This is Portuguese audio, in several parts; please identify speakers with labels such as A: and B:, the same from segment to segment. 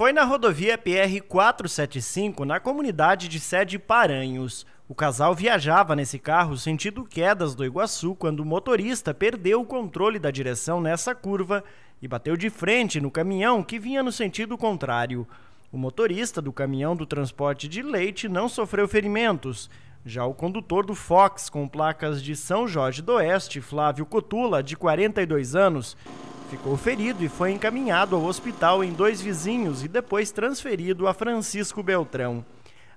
A: Foi na rodovia PR 475, na comunidade de Sede Paranhos. O casal viajava nesse carro sentido quedas do Iguaçu quando o motorista perdeu o controle da direção nessa curva e bateu de frente no caminhão que vinha no sentido contrário. O motorista do caminhão do transporte de leite não sofreu ferimentos. Já o condutor do Fox, com placas de São Jorge do Oeste, Flávio Cotula, de 42 anos, Ficou ferido e foi encaminhado ao hospital em dois vizinhos e depois transferido a Francisco Beltrão.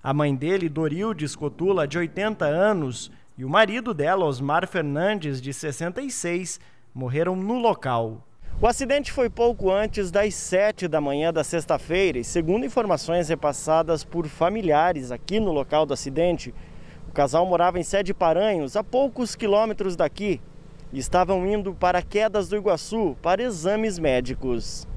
A: A mãe dele, Dorildes Cotula, de 80 anos, e o marido dela, Osmar Fernandes, de 66, morreram no local. O acidente foi pouco antes das 7 da manhã da sexta-feira e, segundo informações repassadas por familiares aqui no local do acidente, o casal morava em Sede Paranhos, a poucos quilômetros daqui, estavam indo para Quedas do Iguaçu para exames médicos.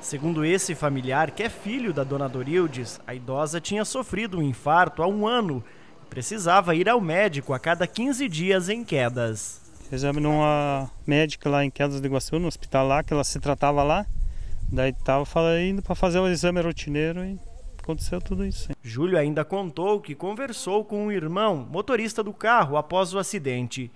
A: Segundo esse familiar, que é filho da dona Dorildes, a idosa tinha sofrido um infarto há um ano e
B: precisava ir ao médico a cada 15 dias em Quedas. Exame uma médica lá em Quedas do Iguaçu, no hospital lá, que ela se tratava lá. Daí estava indo para fazer o exame rotineiro e aconteceu tudo isso. Júlio ainda contou que conversou com o um
A: irmão, motorista do carro, após o acidente.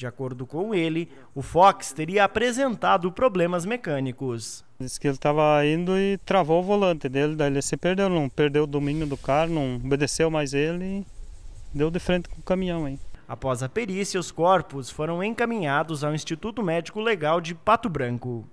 A: De acordo com ele, o Fox
B: teria apresentado problemas mecânicos. Diz que ele estava indo e travou o volante dele, daí ele se perdeu, não perdeu o domínio do carro, não obedeceu mais ele e deu de frente com o caminhão. Hein? Após a perícia, os corpos foram encaminhados ao Instituto
A: Médico Legal de Pato Branco.